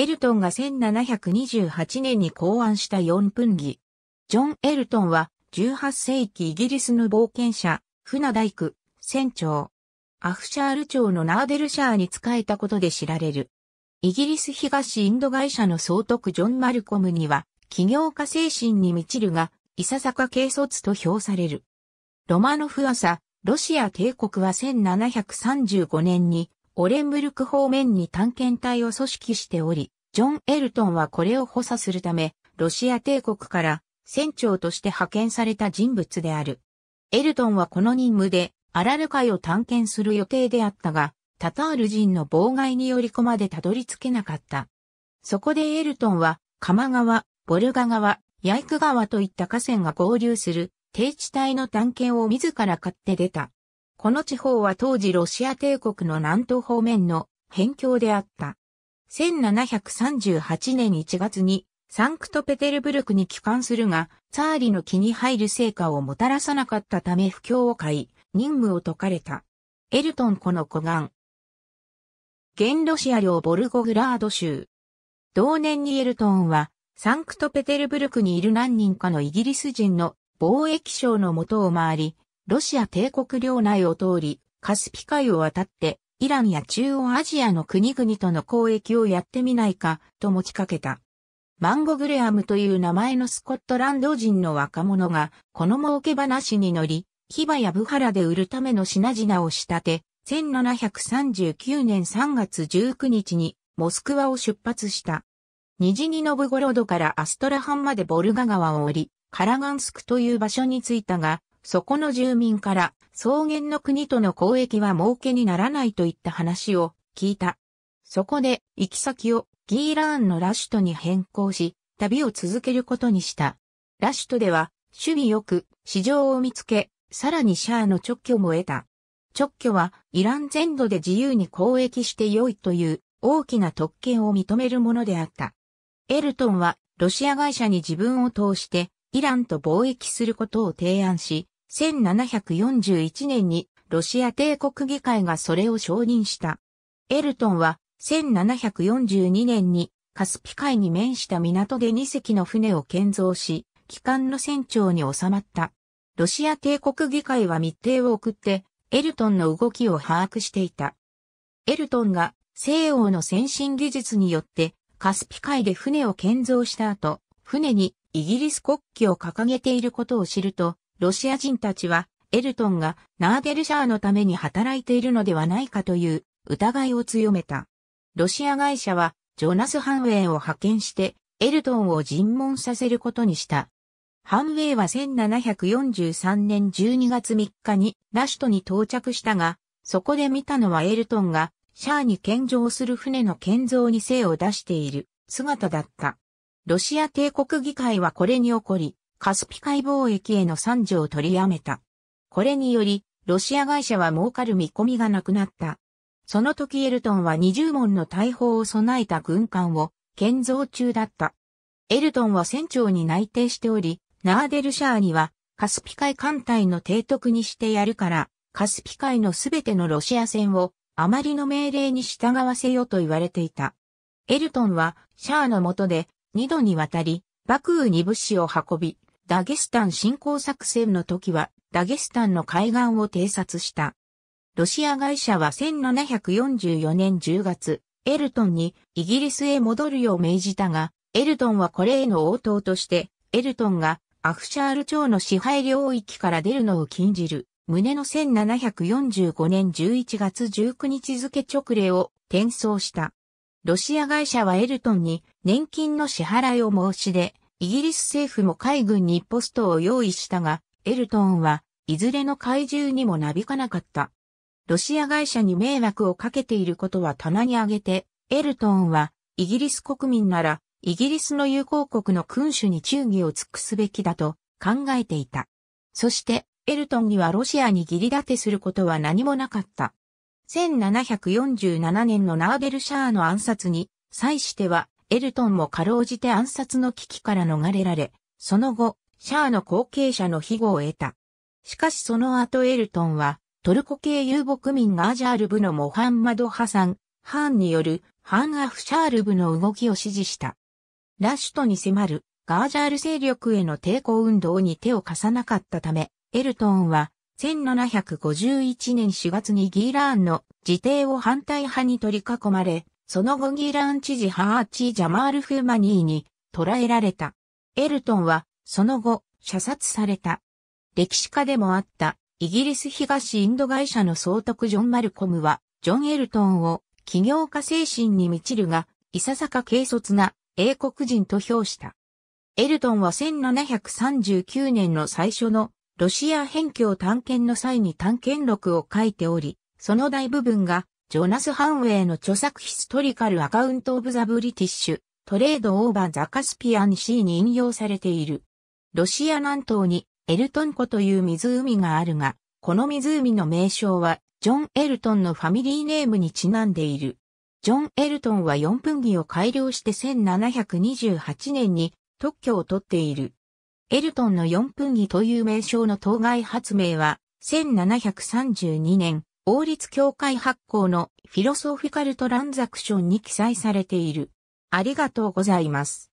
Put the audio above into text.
エルトンが1728年に考案した4分儀。ジョン・エルトンは18世紀イギリスの冒険者、船大工、船長。アフシャール朝のナーデルシャーに仕えたことで知られる。イギリス東インド会社の総督ジョン・マルコムには、起業家精神に満ちるが、いささか軽率と評される。ロマノフ朝、ロシア帝国は1735年にオレンブルク方面に探検隊を組織しており、ジョン・エルトンはこれを補佐するため、ロシア帝国から船長として派遣された人物である。エルトンはこの任務でアラル海を探検する予定であったが、タタール人の妨害によりこまでたどり着けなかった。そこでエルトンは、鎌川、ボルガ川、ヤイク川といった河川が合流する低地帯の探検を自ら買って出た。この地方は当時ロシア帝国の南東方面の辺境であった。1738年1月にサンクトペテルブルクに帰還するが、ツァーリの気に入る成果をもたらさなかったため不況を買い、任務を解かれた。エルトン湖の湖岸。現ロシア領ボルゴグラード州。同年にエルトンは、サンクトペテルブルクにいる何人かのイギリス人の貿易商のもとを回り、ロシア帝国領内を通り、カスピ海を渡って、イランや中央アジアの国々との交易をやってみないか、と持ちかけた。マンゴ・グレアムという名前のスコットランド人の若者が、この儲け話に乗り、ヒバやブハラで売るための品々を仕立て、1739年3月19日に、モスクワを出発した。ニジニノブゴロドからアストラハンまでボルガ川を降り、カラガンスクという場所に着いたが、そこの住民から草原の国との交易は儲けにならないといった話を聞いた。そこで行き先をギーラーンのラシュトに変更し、旅を続けることにした。ラシュトでは、守備よく市場を見つけ、さらにシャアの直居も得た。直居はイラン全土で自由に交易して良いという大きな特権を認めるものであった。エルトンはロシア会社に自分を通してイランと貿易することを提案し、1741年にロシア帝国議会がそれを承認した。エルトンは1742年にカスピ海に面した港で2隻の船を建造し、機関の船長に収まった。ロシア帝国議会は密偵を送って、エルトンの動きを把握していた。エルトンが西欧の先進技術によってカスピ海で船を建造した後、船にイギリス国旗を掲げていることを知ると、ロシア人たちは、エルトンがナーデルシャーのために働いているのではないかという疑いを強めた。ロシア会社は、ジョナス・ハンウェイを派遣して、エルトンを尋問させることにした。ハンウェイは1743年12月3日にラシュトに到着したが、そこで見たのはエルトンがシャアに献上する船の建造に精を出している姿だった。ロシア帝国議会はこれに起こり、カスピ海貿易への参上を取りやめた。これにより、ロシア会社は儲かる見込みがなくなった。その時エルトンは20門の大砲を備えた軍艦を建造中だった。エルトンは船長に内定しており、ナーデルシャーにはカスピ海艦隊の提督にしてやるから、カスピ海のすべてのロシア船をあまりの命令に従わせよと言われていた。エルトンはシャーの下で2度にわたり、爆雨に物資を運び、ダゲスタン侵攻作戦の時は、ダゲスタンの海岸を偵察した。ロシア会社は1744年10月、エルトンにイギリスへ戻るよう命じたが、エルトンはこれへの応答として、エルトンがアフシャール町の支配領域から出るのを禁じる、胸の1745年11月19日付直令を転送した。ロシア会社はエルトンに年金の支払いを申し出、イギリス政府も海軍にポストを用意したが、エルトンはいずれの怪獣にもなびかなかった。ロシア会社に迷惑をかけていることは棚にあげて、エルトンはイギリス国民ならイギリスの友好国の君主に忠義を尽くすべきだと考えていた。そしてエルトンにはロシアに義理立てすることは何もなかった。1747年のナーベルシャーの暗殺に際してはエルトンもかろうじて暗殺の危機から逃れられ、その後、シャアの後継者の庇護を得た。しかしその後エルトンは、トルコ系遊牧民ガージャール部のモハンマド・ハサン、ハーンによる、ハン・アフシャール部の動きを支持した。ラシュトに迫る、ガージャール勢力への抵抗運動に手を貸さなかったため、エルトンは、1751年4月にギーラーンの自邸を反対派に取り囲まれ、その後ギーラン知事ハーチジャマール・フーマニーに捕らえられた。エルトンはその後射殺された。歴史家でもあったイギリス東インド会社の総督ジョン・マルコムはジョン・エルトンを起業家精神に満ちるがいささか軽率な英国人と評した。エルトンは1739年の最初のロシア辺境探検の際に探検録を書いており、その大部分がジョナス・ハンウェイの著作ヒストリカル・アカウント・オブ・ザ・ブリティッシュ、トレード・オーバー・ザ・カスピアン・シーに引用されている。ロシア南東にエルトン湖という湖があるが、この湖の名称は、ジョン・エルトンのファミリーネームにちなんでいる。ジョン・エルトンは4分儀を改良して1728年に特許を取っている。エルトンの4分儀という名称の当該発明は、1732年、王立協会発行のフィロソフィカルトランザクションに記載されている。ありがとうございます。